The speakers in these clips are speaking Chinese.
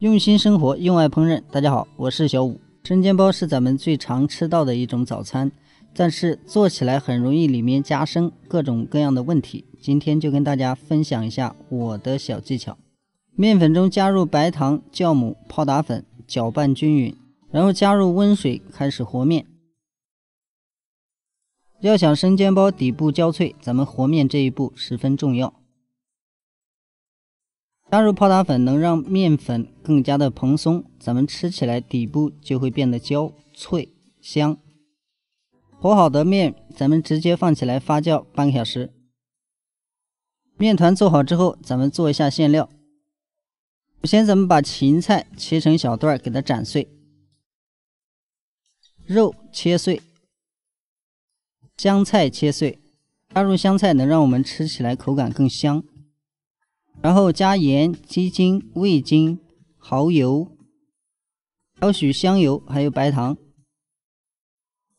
用心生活，用爱烹饪。大家好，我是小五。生煎包是咱们最常吃到的一种早餐，但是做起来很容易里面加生，各种各样的问题。今天就跟大家分享一下我的小技巧：面粉中加入白糖、酵母、泡打粉，搅拌均匀，然后加入温水开始和面。要想生煎包底部焦脆，咱们和面这一步十分重要。加入泡打粉能让面粉更加的蓬松，咱们吃起来底部就会变得焦脆香。和好的面咱们直接放起来发酵半个小时。面团做好之后，咱们做一下馅料。首先咱们把芹菜切成小段，给它斩碎；肉切碎；香菜切碎。加入香菜能让我们吃起来口感更香。然后加盐、鸡精、味精、蚝油、少许香油，还有白糖。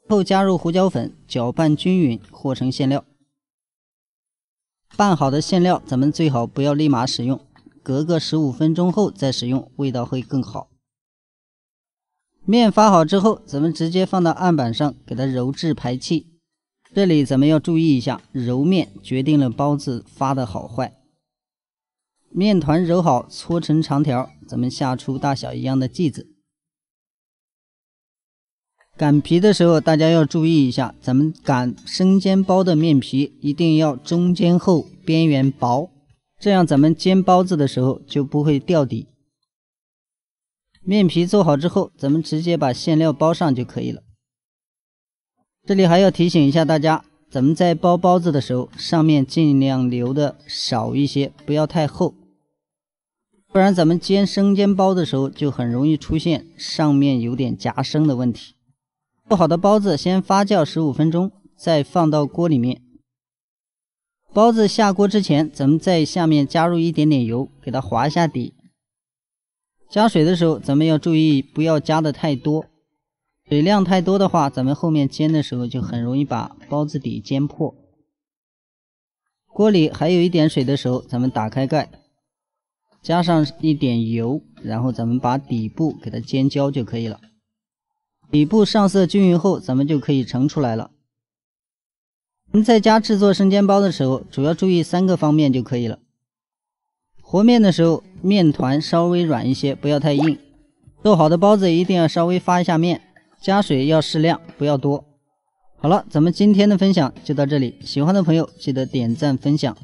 后加入胡椒粉，搅拌均匀，和成馅料。拌好的馅料，咱们最好不要立马使用，隔个十五分钟后再使用，味道会更好。面发好之后，咱们直接放到案板上，给它揉至排气。这里咱们要注意一下，揉面决定了包子发的好坏。面团揉好，搓成长条，咱们下出大小一样的剂子。擀皮的时候，大家要注意一下，咱们擀生煎包的面皮一定要中间厚，边缘薄，这样咱们煎包子的时候就不会掉底。面皮做好之后，咱们直接把馅料包上就可以了。这里还要提醒一下大家，咱们在包包子的时候，上面尽量留的少一些，不要太厚。不然咱们煎生煎包的时候就很容易出现上面有点夹生的问题。做好的包子先发酵十五分钟，再放到锅里面。包子下锅之前，咱们在下面加入一点点油，给它滑一下底。加水的时候，咱们要注意不要加的太多，水量太多的话，咱们后面煎的时候就很容易把包子底煎破。锅里还有一点水的时候，咱们打开盖。加上一点油，然后咱们把底部给它煎焦就可以了。底部上色均匀后，咱们就可以盛出来了。您在家制作生煎包的时候，主要注意三个方面就可以了。和面的时候，面团稍微软一些，不要太硬。做好的包子一定要稍微发一下面，加水要适量，不要多。好了，咱们今天的分享就到这里，喜欢的朋友记得点赞分享。